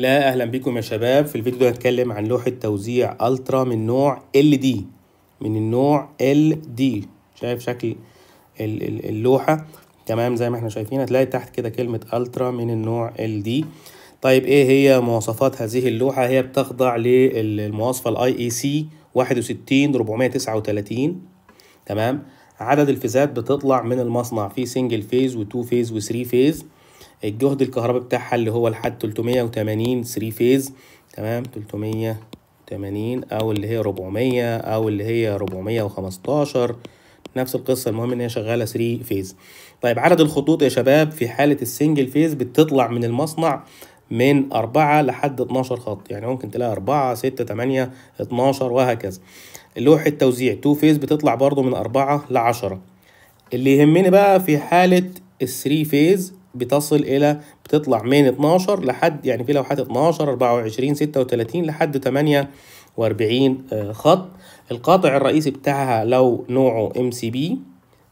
لا اهلا بكم يا شباب في الفيديو ده هتكلم عن لوحه توزيع الترا من نوع ال دي من النوع ال دي شايف شكل اللوحه تمام زي ما احنا شايفين هتلاقي تحت كده كلمه الترا من النوع ال دي طيب ايه هي مواصفات هذه اللوحه هي بتخضع للمواصفه الاي اي سي 61 439 تمام عدد الفيزات بتطلع من المصنع في سنجل فيز و2 فيز و3 فيز الجهد الكهربي بتاعها اللي هو لحد 380 3 فيز تمام 380 او اللي هي 400 او اللي هي 415 نفس القصة المهم ان هي شغالة 3 فيز طيب عدد الخطوط يا شباب في حالة السنجل فيز بتطلع من المصنع من أربعة لحد 12 خط يعني ممكن تلاقي أربعة 6 8 12 وهكذا لوحة توزيع 2 فيز بتطلع برضو من أربعة 10 اللي يهمني بقى في حالة الثري فيز بتصل الى بتطلع من 12 لحد يعني في لوحات 12 24 36 لحد 48 آه، خط القاطع الرئيسي بتاعها لو نوعه ام سي بي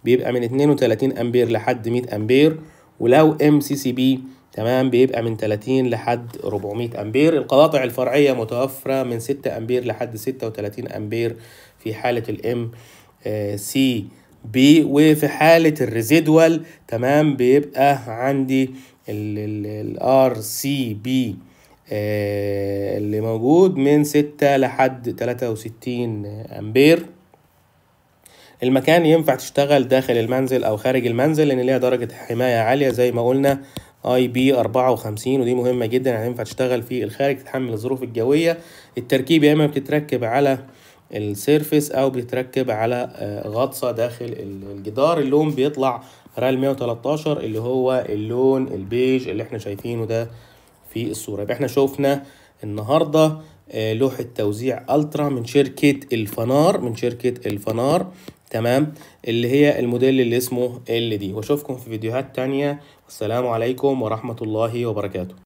بيبقى من 32 امبير لحد 100 امبير ولو ام سي سي بي تمام بيبقى من 30 لحد 400 امبير القواطع الفرعيه متوفره من 6 امبير لحد 36 امبير في حاله الام سي ب وفي حالة الريزيدوال تمام بيبقى عندي الار سي بي آه، اللي موجود من ستة لحد تلاتة وستين أمبير المكان ينفع تشتغل داخل المنزل أو خارج المنزل لأن ليها درجة حماية عالية زي ما قلنا اي بي 54 ودي مهمة جدا هينفع يعني ينفع تشتغل في الخارج تتحمل الظروف الجوية التركيب يا إما بتتركب على السيرفيس او بيتركب على آه، غطسه داخل الجدار اللون بيطلع رال 113 اللي هو اللون البيج اللي احنا شايفينه ده في الصوره يبقى احنا شفنا النهارده آه، لوحه توزيع الترا من شركه الفنار من شركه الفنار تمام اللي هي الموديل اللي اسمه ال دي واشوفكم في فيديوهات تانية والسلام عليكم ورحمه الله وبركاته